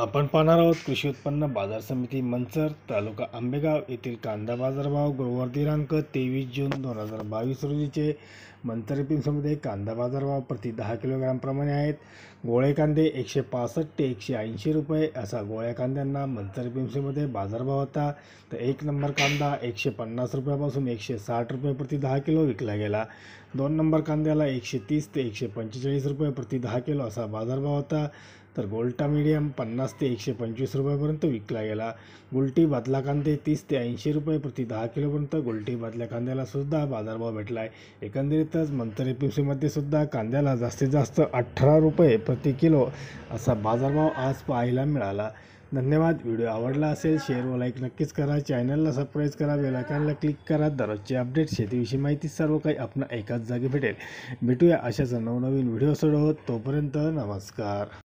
आपण पाहणार आहोत कृषी उत्पन्न बाजार समिती मंचर तालुका आंबेगाव येथील कांदा बाजारभाव गुरुवार दिनांक तेवीस जून दोन हजार बावीस रोजीचे मंचर पिंसमध्ये कांदा बाजारभाव प्रति दहा किलोग्रामप्रमाणे आहेत गोळे कांदे एकशे पासष्ट ते एकशे ऐंशी रुपये असा गोळ्या कांद्यांना मंचर बाजार बाजारभाव होता तर एक नंबर कांदा एकशे पन्नास रुपयापासून एकशे साठ रुपये प्रति दहा किलो विकला गेला दोन नंबर कांद्याला एकशे तीस ते एकशे पंचेचाळीस रुपये प्रति दहा किलो असा बाजारभाव होता तर गोल्टा मिडियम पन्नास ते एकशे पंचवीस रुपयापर्यंत विकला गेला गुलटी बादला कांदे तीस ते ऐंशी रुपये प्रति दहा किलोपर्यंत गुलटी बादल्या कांद्याला सुद्धा बाजारभाव भेटला आहे एकंदरीतच मंथरी एपीसीमध्ये सुद्धा कांद्याला जास्तीत जास्त अठरा रुपये प्रति किलो असा बाजारभाव आज पाहायला मिळाला धन्यवाद व्हिडिओ आवडला असेल शेअर व लाईक नक्कीच करा चॅनलला सबस्क्राईब करा बेलायकॉनला क्लिक करा दररोजचे अपडेट शेतीविषयी माहिती सर्व काही आपण एकाच जागी भेटेल भेटूया अशाच नवनवीन व्हिडिओ सोडवत तोपर्यंत नमस्कार